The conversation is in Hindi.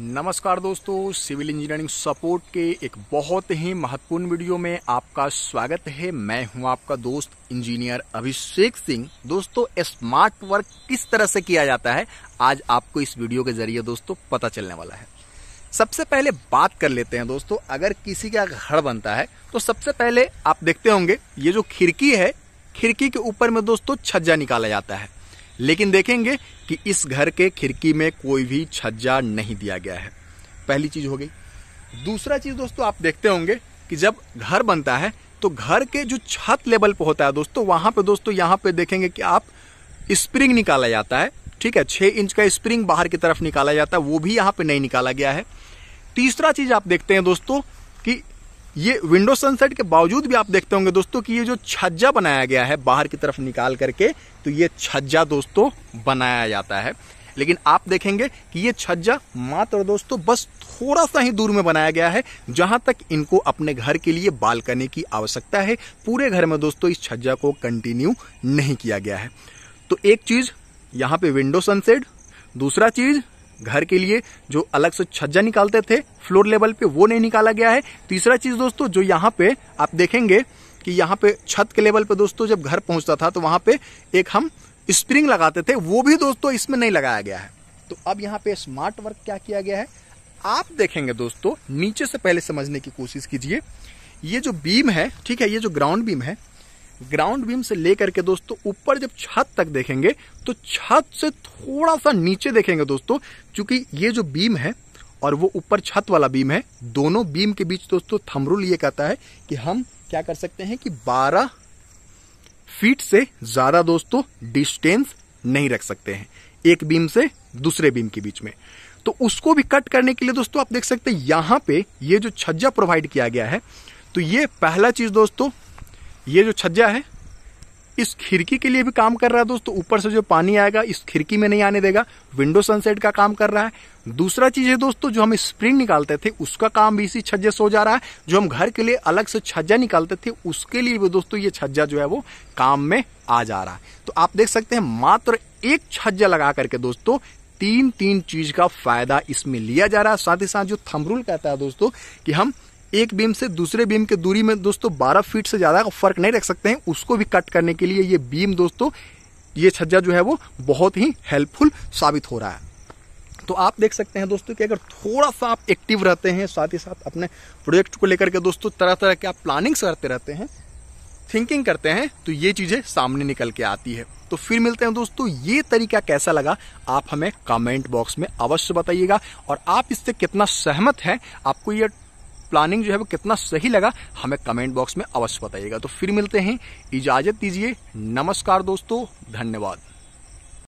नमस्कार दोस्तों सिविल इंजीनियरिंग सपोर्ट के एक बहुत ही महत्वपूर्ण वीडियो में आपका स्वागत है मैं हूं आपका दोस्त इंजीनियर अभिषेक सिंह दोस्तों स्मार्ट वर्क किस तरह से किया जाता है आज आपको इस वीडियो के जरिए दोस्तों पता चलने वाला है सबसे पहले बात कर लेते हैं दोस्तों अगर किसी का घर बनता है तो सबसे पहले आप देखते होंगे ये जो खिड़की है खिड़की के ऊपर में दोस्तों छज्जा निकाला जाता है लेकिन देखेंगे कि इस घर के खिड़की में कोई भी छज्जा नहीं दिया गया है पहली चीज़ हो गई दूसरा चीज़ दोस्तों आप देखते होंगे कि जब घर बनता है तो घर के जो छत लेवल पर होता है दोस्तों वहां पर दोस्तों यहां पर देखेंगे कि आप स्प्रिंग निकाला जाता है ठीक है छह इंच का स्प्रिंग बाहर की तरफ निकाला जाता है वो भी यहां पर नहीं निकाला गया है तीसरा चीज़ आप देखते हैं दोस्तों कि ये विंडो सनसेट के बावजूद भी आप देखते होंगे दोस्तों कि ये जो छज्जा बनाया गया है बाहर की तरफ निकाल करके तो ये छज्जा दोस्तों बनाया जाता है लेकिन आप देखेंगे कि ये छज्जा मात्र दोस्तों बस थोड़ा सा ही दूर में बनाया गया है जहां तक इनको अपने घर के लिए बालकनी की आवश्यकता है पूरे घर में दोस्तों इस छज्जा को कंटिन्यू नहीं किया गया है तो एक चीज यहाँ पे विंडो सनसेट दूसरा चीज घर के लिए जो अलग से छज्जा निकालते थे फ्लोर लेवल पे वो नहीं निकाला गया है तीसरा चीज दोस्तों जो यहाँ पे आप देखेंगे कि यहाँ पे छत के लेवल पे दोस्तों जब घर पहुंचता था तो वहां पे एक हम स्प्रिंग लगाते थे वो भी दोस्तों इसमें नहीं लगाया गया है तो अब यहाँ पे स्मार्ट वर्क क्या किया गया है आप देखेंगे दोस्तों नीचे से पहले समझने की कोशिश कीजिए ये जो बीम है ठीक है ये जो ग्राउंड बीम है ग्राउंड बीम से लेकर के दोस्तों ऊपर जब छत तक देखेंगे तो छत से थोड़ा सा नीचे देखेंगे दोस्तों क्योंकि ये जो बीम है और वो ऊपर छत वाला बीम है दोनों बीम के बीच दोस्तों थमरुल ये कहता है कि हम क्या कर सकते हैं कि 12 फीट से ज्यादा दोस्तों डिस्टेंस नहीं रख सकते हैं एक बीम से दूसरे बीम के बीच में तो उसको भी कट करने के लिए दोस्तों आप देख सकते हैं यहां पे ये जो छज्जा प्रोवाइड किया गया है तो ये पहला चीज दोस्तों ये जो छज्जा है इस खिड़की के लिए भी काम कर रहा है दोस्तों ऊपर से जो पानी आएगा इस खिड़की में नहीं आने देगा विंडो सनसेट का काम कर रहा है दूसरा चीज है दोस्तों जो हम स्प्रिंग निकालते थे उसका काम भी इसी छज्जे से हो जा रहा है जो हम घर के लिए अलग से छज्जा निकालते थे उसके लिए भी दोस्तों ये छज्जा जो है वो काम में आ जा रहा है तो आप देख सकते हैं मात्र एक छज्जा लगा करके दोस्तों तीन तीन चीज का फायदा इसमें लिया जा रहा है साथ ही साथ जो थमरूल कहता है दोस्तों कि हम एक बीम से दूसरे बीम के दूरी में दोस्तों बारह फीट से ज़्यादा फर्क नहीं रख सकते हैं उसको भी कट करने के लिए ये बीम दोस्तों ये छज्जा जो है वो बहुत ही हेल्पफुल साबित हो रहा है तो आप देख सकते हैं दोस्तों कि अगर थोड़ा सा आप एक्टिव रहते हैं साथ ही साथ अपने प्रोजेक्ट को लेकर के दोस्तों तरह तरह के आप प्लानिंग्स करते रहते हैं थिंकिंग करते हैं तो ये चीज़ें सामने निकल के आती है तो फिर मिलते हैं दोस्तों ये तरीका कैसा लगा आप हमें कमेंट बॉक्स में अवश्य बताइएगा और आप इससे कितना सहमत हैं आपको ये प्लानिंग जो है वो कितना सही लगा हमें कमेंट बॉक्स में अवश्य बताइएगा तो फिर मिलते हैं इजाजत दीजिए नमस्कार दोस्तों धन्यवाद